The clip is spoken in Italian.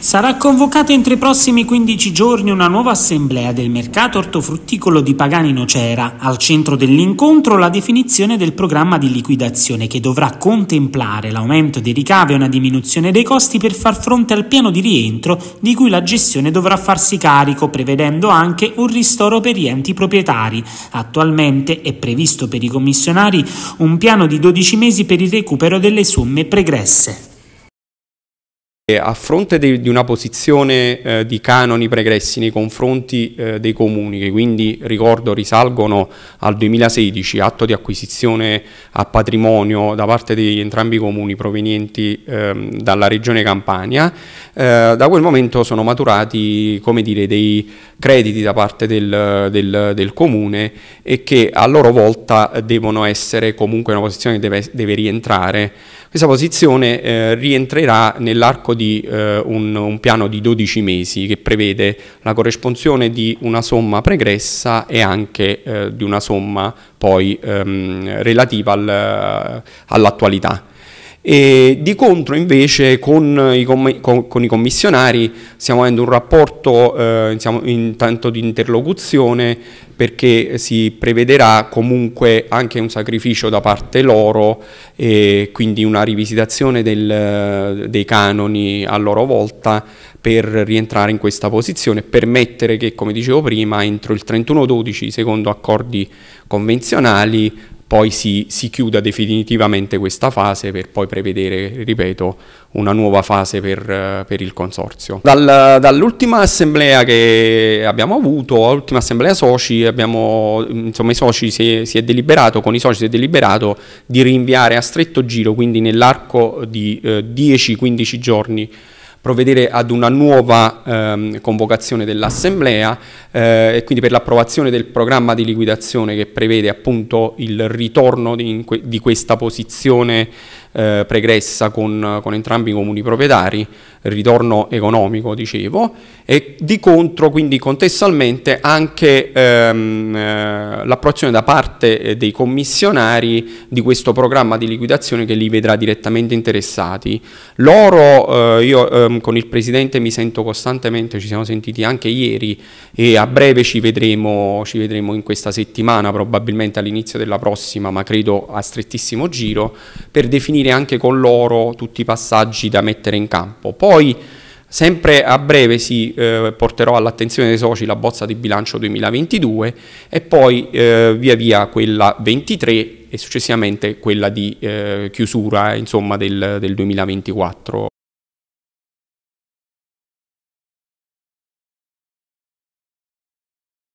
Sarà convocata entro i prossimi 15 giorni una nuova assemblea del mercato ortofrutticolo di Pagani Nocera. Al centro dell'incontro la definizione del programma di liquidazione che dovrà contemplare l'aumento dei ricavi e una diminuzione dei costi per far fronte al piano di rientro di cui la gestione dovrà farsi carico, prevedendo anche un ristoro per gli enti proprietari. Attualmente è previsto per i commissionari un piano di 12 mesi per il recupero delle somme pregresse. Eh, a fronte de, di una posizione eh, di canoni pregressi nei confronti eh, dei comuni, che quindi ricordo risalgono al 2016, atto di acquisizione a patrimonio da parte di entrambi i comuni provenienti eh, dalla regione Campania, eh, da quel momento sono maturati come dire, dei crediti da parte del, del, del, comune e che a loro volta devono essere comunque una posizione che deve, deve rientrare. Questa posizione eh, rientrerà nell'arco di di eh, un, un, piano di 12 mesi che prevede la corresponsione di una somma pregressa e anche eh, di una somma poi ehm, relativa al, all'attualità. E di contro invece con i, comm- con, con i commissionari stiamo avendo un rapporto eh, diciamo, in tanto di interlocuzione perché si prevederà comunque anche un sacrificio da parte loro e quindi una rivisitazione del, dei canoni a loro volta per rientrare in questa posizione e permettere che come dicevo prima entro il 31-12 secondo accordi convenzionali poi si, si, chiuda definitivamente questa fase per poi prevedere, ripeto, una nuova fase per, per il consorzio. Dal, dall'ultima assemblea che abbiamo avuto, all'ultima assemblea soci, abbiamo, insomma, soci si, si, è deliberato, con i soci si è deliberato di rinviare a stretto giro, quindi nell'arco di eh, 10-15 giorni, provvedere ad una nuova ehm, convocazione dell'Assemblea eh, e quindi per l'approvazione del programma di liquidazione che prevede appunto il ritorno di, di questa posizione eh, pregressa con, con, entrambi i comuni proprietari, ritorno economico dicevo, e di contro quindi contestualmente anche ehm, eh, l'approvazione da parte eh, dei commissionari di questo programma di liquidazione che li vedrà direttamente interessati. Loro, eh, io ehm, con il Presidente mi sento costantemente, ci siamo sentiti anche ieri e a breve ci vedremo, ci vedremo in questa settimana, probabilmente all'inizio della prossima, ma credo a strettissimo giro, per definire definire anche con loro tutti i passaggi da mettere in campo. Poi Sempre a breve si eh, porterò all'attenzione dei soci la bozza di bilancio 2022 e poi eh, via via quella 23 e successivamente quella di eh, chiusura insomma, del, del 2024.